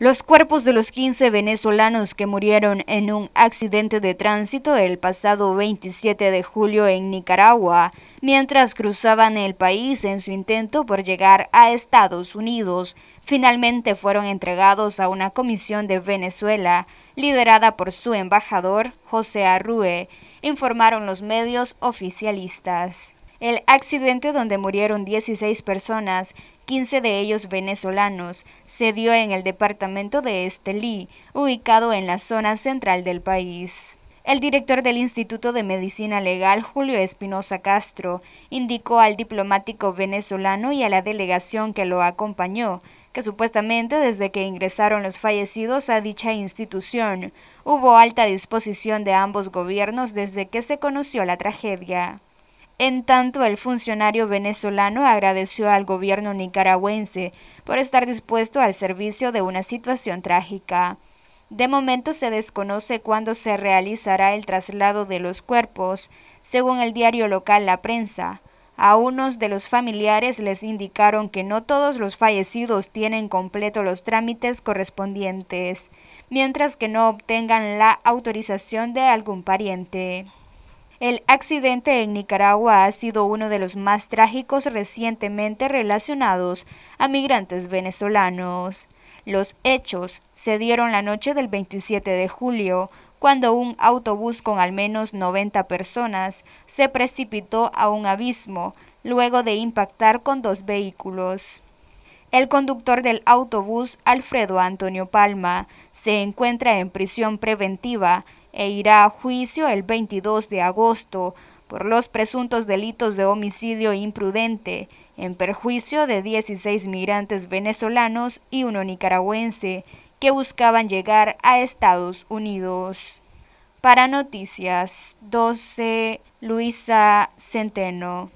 Los cuerpos de los 15 venezolanos que murieron en un accidente de tránsito el pasado 27 de julio en Nicaragua, mientras cruzaban el país en su intento por llegar a Estados Unidos, finalmente fueron entregados a una comisión de Venezuela, liderada por su embajador, José Arrue, informaron los medios oficialistas el accidente donde murieron 16 personas, 15 de ellos venezolanos, se dio en el departamento de Estelí, ubicado en la zona central del país. El director del Instituto de Medicina Legal, Julio Espinosa Castro, indicó al diplomático venezolano y a la delegación que lo acompañó que supuestamente desde que ingresaron los fallecidos a dicha institución hubo alta disposición de ambos gobiernos desde que se conoció la tragedia. En tanto, el funcionario venezolano agradeció al gobierno nicaragüense por estar dispuesto al servicio de una situación trágica. De momento se desconoce cuándo se realizará el traslado de los cuerpos, según el diario local La Prensa. A unos de los familiares les indicaron que no todos los fallecidos tienen completo los trámites correspondientes, mientras que no obtengan la autorización de algún pariente. El accidente en Nicaragua ha sido uno de los más trágicos recientemente relacionados a migrantes venezolanos. Los hechos se dieron la noche del 27 de julio, cuando un autobús con al menos 90 personas se precipitó a un abismo luego de impactar con dos vehículos. El conductor del autobús, Alfredo Antonio Palma, se encuentra en prisión preventiva e irá a juicio el 22 de agosto por los presuntos delitos de homicidio imprudente en perjuicio de 16 migrantes venezolanos y uno nicaragüense que buscaban llegar a Estados Unidos. Para Noticias 12, Luisa Centeno.